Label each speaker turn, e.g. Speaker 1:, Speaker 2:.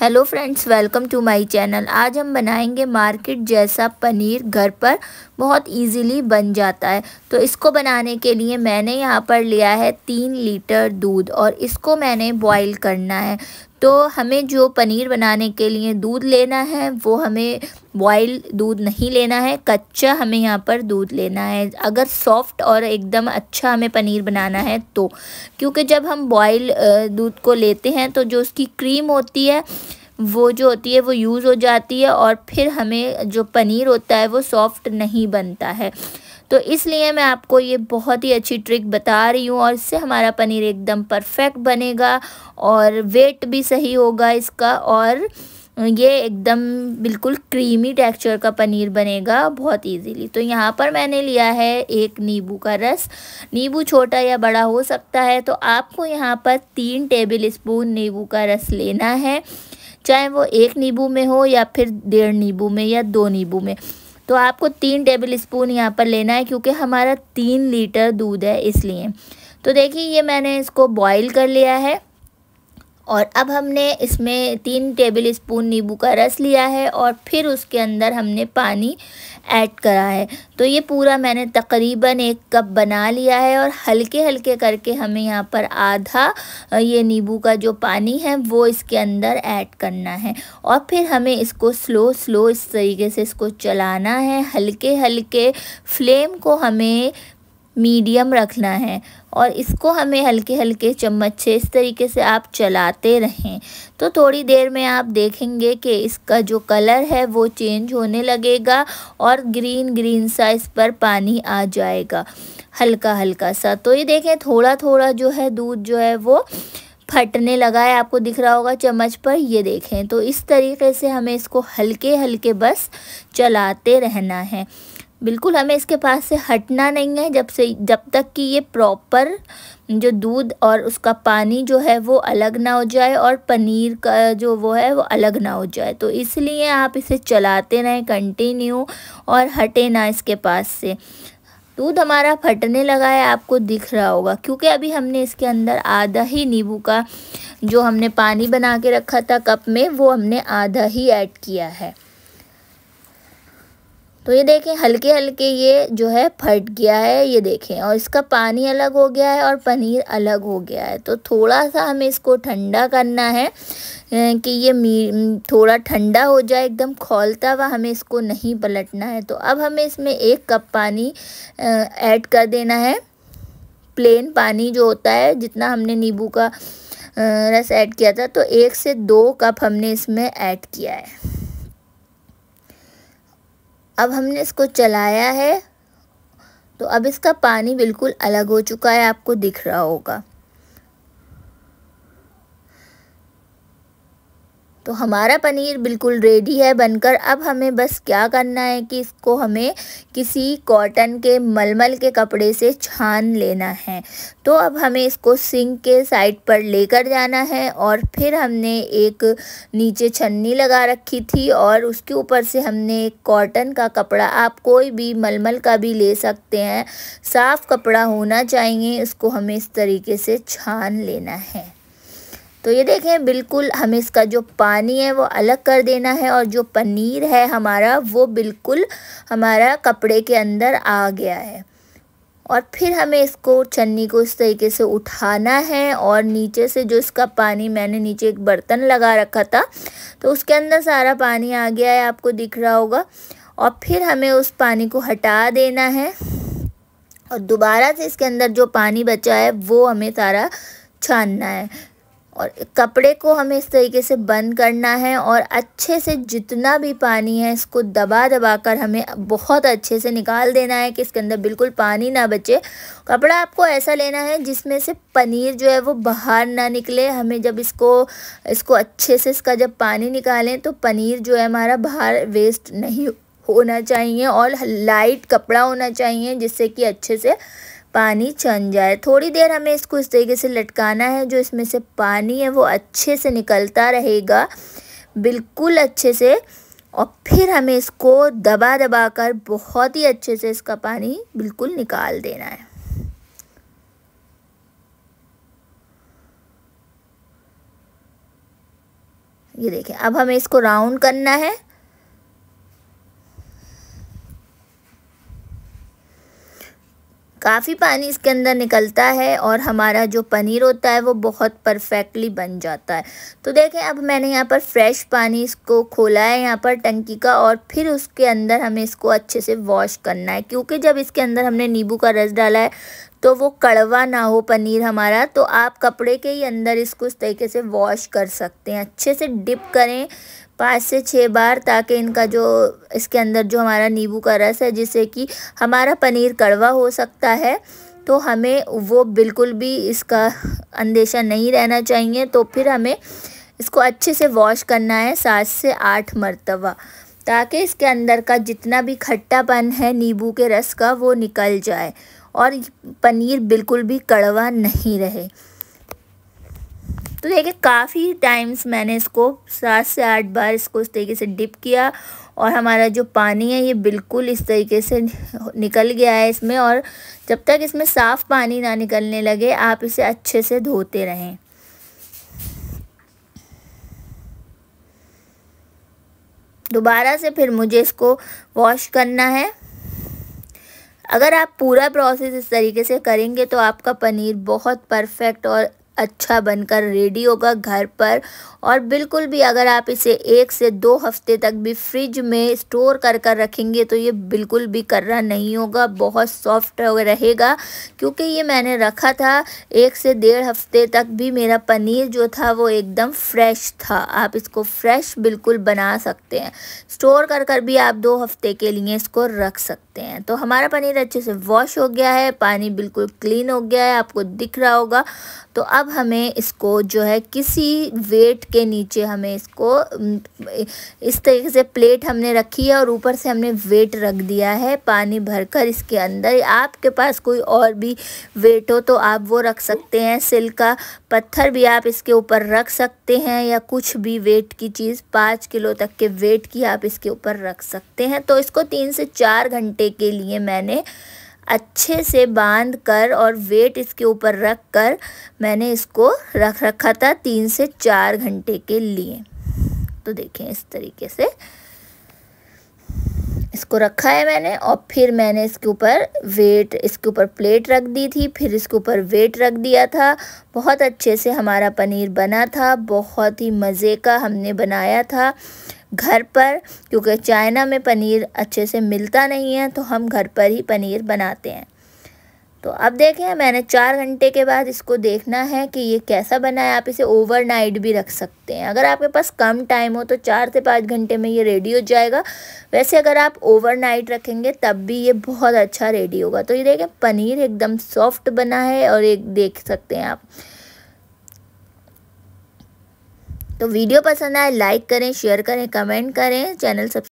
Speaker 1: hello friends welcome to my channel आज हम बनाएंगे मार्केट जैसा पनीर घर पर बहुत इजीली बन जाता है तो इसको बनाने के लिए मैंने यहाँ पर लिया है तीन लीटर दूध और इसको मैंने बॉईल करना है तो हमें जो पनीर बनाने के लिए दूध लेना है वो हमें बॉयल दूध नहीं लेना है कच्चा हमें यहाँ पर दूध लेना है अगर सॉफ्ट और एकदम अच्छा हमें पनीर बनाना है तो क्योंकि जब हम बॉयल दूध को लेते हैं तो जो उसकी क्रीम होती है वो जो होती है वो यूज़ हो जाती है और फिर हमें जो पनीर होता है वो सॉफ्ट नहीं बनता है तो इसलिए मैं आपको ये बहुत ही अच्छी ट्रिक बता रही हूँ और इससे हमारा पनीर एकदम परफेक्ट बनेगा और वेट भी सही होगा इसका और ये एकदम बिल्कुल क्रीमी टेक्सचर का पनीर बनेगा बहुत इजीली तो यहाँ पर मैंने लिया है एक नींबू का रस नींबू छोटा या बड़ा हो सकता है तो आपको यहाँ पर तीन टेबल स्पून नींबू का रस लेना है चाहे वो एक नींबू में हो या फिर डेढ़ नींबू में या दो नींबू में तो आपको तीन टेबल स्पून यहाँ पर लेना है क्योंकि हमारा तीन लीटर दूध है इसलिए तो देखिए ये मैंने इसको बॉईल कर लिया है और अब हमने इसमें तीन टेबल स्पून नींबू का रस लिया है और फिर उसके अंदर हमने पानी ऐड करा है तो ये पूरा मैंने तकरीबन एक कप बना लिया है और हल्के हल्के करके हमें यहाँ पर आधा ये नींबू का जो पानी है वो इसके अंदर ऐड करना है और फिर हमें इसको स्लो स्लो इस तरीके से इसको चलाना है हल्के हल्के फ्लेम को हमें मीडियम रखना है और इसको हमें हल्के हल्के चम्मच से इस तरीके से आप चलाते रहें तो थोड़ी देर में आप देखेंगे कि इसका जो कलर है वो चेंज होने लगेगा और ग्रीन ग्रीन सा इस पर पानी आ जाएगा हल्का हल्का सा तो ये देखें थोड़ा थोड़ा जो है दूध जो है वो फटने लगा है आपको दिख रहा होगा चम्मच पर ये देखें तो इस तरीके से हमें इसको हल्के हल्के बस चलाते रहना है बिल्कुल हमें इसके पास से हटना नहीं है जब से जब तक कि ये प्रॉपर जो दूध और उसका पानी जो है वो अलग ना हो जाए और पनीर का जो वो है वो अलग ना हो जाए तो इसलिए आप इसे चलाते रहें कंटिन्यू और हटे ना इसके पास से दूध हमारा फटने लगा है आपको दिख रहा होगा क्योंकि अभी हमने इसके अंदर आधा ही नींबू का जो हमने पानी बना के रखा था कप में वो हमने आधा ही ऐड किया है तो ये देखें हल्के हल्के ये जो है फट गया है ये देखें और इसका पानी अलग हो गया है और पनीर अलग हो गया है तो थोड़ा सा हमें इसको ठंडा करना है कि ये मी थोड़ा ठंडा हो जाए एकदम खोलता हुआ हमें इसको नहीं पलटना है तो अब हमें इसमें एक कप पानी ऐड कर देना है प्लेन पानी जो होता है जितना हमने नींबू का रस ऐड किया था तो एक से दो कप हमने इसमें ऐड किया है अब हमने इसको चलाया है तो अब इसका पानी बिल्कुल अलग हो चुका है आपको दिख रहा होगा तो हमारा पनीर बिल्कुल रेडी है बनकर अब हमें बस क्या करना है कि इसको हमें किसी कॉटन के मलमल के कपड़े से छान लेना है तो अब हमें इसको सिंक के साइड पर लेकर जाना है और फिर हमने एक नीचे छन्नी लगा रखी थी और उसके ऊपर से हमने एक कॉटन का कपड़ा आप कोई भी मलमल का भी ले सकते हैं साफ़ कपड़ा होना चाहिए इसको हमें इस तरीके से छान लेना है तो ये देखें बिल्कुल हमें इसका जो पानी है वो अलग कर देना है और जो पनीर है हमारा वो बिल्कुल हमारा कपड़े के अंदर आ गया है और फिर हमें इसको छन्नी को इस तरीके से उठाना है और नीचे से जो इसका पानी मैंने नीचे एक बर्तन लगा रखा था तो उसके अंदर सारा पानी आ गया है आपको दिख रहा होगा और फिर हमें उस पानी को हटा देना है और दोबारा से इसके अंदर जो पानी बचा है वो हमें सारा छानना है और कपड़े को हमें इस तरीके से बंद करना है और अच्छे से जितना भी पानी है इसको दबा दबा कर हमें बहुत अच्छे से निकाल देना है कि इसके अंदर बिल्कुल पानी ना बचे कपड़ा आपको ऐसा लेना है जिसमें से पनीर जो है वो बाहर ना निकले हमें जब इसको इसको अच्छे से इसका जब पानी निकालें तो पनीर जो है हमारा बाहर वेस्ट नहीं होना चाहिए और लाइट कपड़ा होना चाहिए जिससे कि अच्छे से पानी छन जाए थोड़ी देर हमें इसको इस तरीके से लटकाना है जो इसमें से पानी है वो अच्छे से निकलता रहेगा बिल्कुल अच्छे से और फिर हमें इसको दबा दबा कर बहुत ही अच्छे से इसका पानी बिल्कुल निकाल देना है ये देखें अब हमें इसको राउंड करना है काफ़ी पानी इसके अंदर निकलता है और हमारा जो पनीर होता है वो बहुत परफेक्टली बन जाता है तो देखें अब मैंने यहाँ पर फ्रेश पानी इसको खोला है यहाँ पर टंकी का और फिर उसके अंदर हमें इसको अच्छे से वॉश करना है क्योंकि जब इसके अंदर हमने नींबू का रस डाला है तो वो कड़वा ना हो पनीर हमारा तो आप कपड़े के ही अंदर इसको इस तरीके से वॉश कर सकते हैं अच्छे से डिप करें पाँच से छः बार ताकि इनका जो इसके अंदर जो हमारा नींबू का रस है जिससे कि हमारा पनीर कड़वा हो सकता है तो हमें वो बिल्कुल भी इसका अंदेशा नहीं रहना चाहिए तो फिर हमें इसको अच्छे से वॉश करना है सात से आठ मरतबा ताकि इसके अंदर का जितना भी खट्टापन है नींबू के रस का वो निकल जाए और पनीर बिल्कुल भी कड़वा नहीं रहे तो देखिए काफ़ी टाइम्स मैंने इसको सात से आठ बार इसको इस तरीके से डिप किया और हमारा जो पानी है ये बिल्कुल इस तरीके से निकल गया है इसमें और जब तक इसमें साफ़ पानी ना निकलने लगे आप इसे अच्छे से धोते रहें दोबारा से फिर मुझे इसको वॉश करना है अगर आप पूरा प्रोसेस इस तरीके से करेंगे तो आपका पनीर बहुत परफेक्ट और अच्छा बनकर रेडी होगा घर पर और बिल्कुल भी अगर आप इसे एक से दो हफ्ते तक भी फ्रिज में स्टोर कर कर रखेंगे तो ये बिल्कुल भी कर्रा नहीं होगा बहुत सॉफ्ट रहेगा क्योंकि ये मैंने रखा था एक से डेढ़ हफ्ते तक भी मेरा पनीर जो था वो एकदम फ्रेश था आप इसको फ्रेश बिल्कुल बना सकते हैं स्टोर कर कर भी आप दो हफ्ते के लिए इसको रख सकते सकते हैं तो हमारा पनीर अच्छे से वॉश हो गया है पानी बिल्कुल क्लीन हो गया है आपको दिख रहा होगा तो अब हमें इसको जो है किसी वेट के नीचे हमें इसको इस तरीके से प्लेट हमने रखी है और ऊपर से हमने वेट रख दिया है पानी भरकर इसके अंदर आपके पास कोई और भी वेट हो तो आप वो रख सकते हैं सिल का पत्थर भी आप इसके ऊपर रख सकते हैं या कुछ भी वेट की चीज़ पाँच किलो तक के वेट की आप इसके ऊपर रख सकते हैं तो इसको तीन से चार घंटे के लिए मैंने अच्छे से बांध कर और वेट इसके ऊपर रख कर मैंने इसको रख रखा था तीन से चार घंटे के लिए तो देखें इस तरीके से इसको रखा है मैंने और फिर मैंने इसके ऊपर वेट इसके ऊपर प्लेट रख दी थी फिर इसके ऊपर वेट रख दिया था बहुत अच्छे से हमारा पनीर बना था बहुत ही मज़े का हमने बनाया था घर पर क्योंकि चाइना में पनीर अच्छे से मिलता नहीं है तो हम घर पर ही पनीर बनाते हैं तो अब देखें मैंने चार घंटे के बाद इसको देखना है कि ये कैसा बना है आप इसे ओवरनाइट भी रख सकते हैं अगर आपके पास कम टाइम हो तो चार से पाँच घंटे में ये रेडी हो जाएगा वैसे अगर आप ओवरनाइट रखेंगे तब भी ये बहुत अच्छा रेडी होगा तो ये देखें पनीर एकदम सॉफ्ट बना है और एक देख सकते हैं आप तो वीडियो पसंद आए लाइक करें शेयर करें कमेंट करें चैनल सब्सक्राइब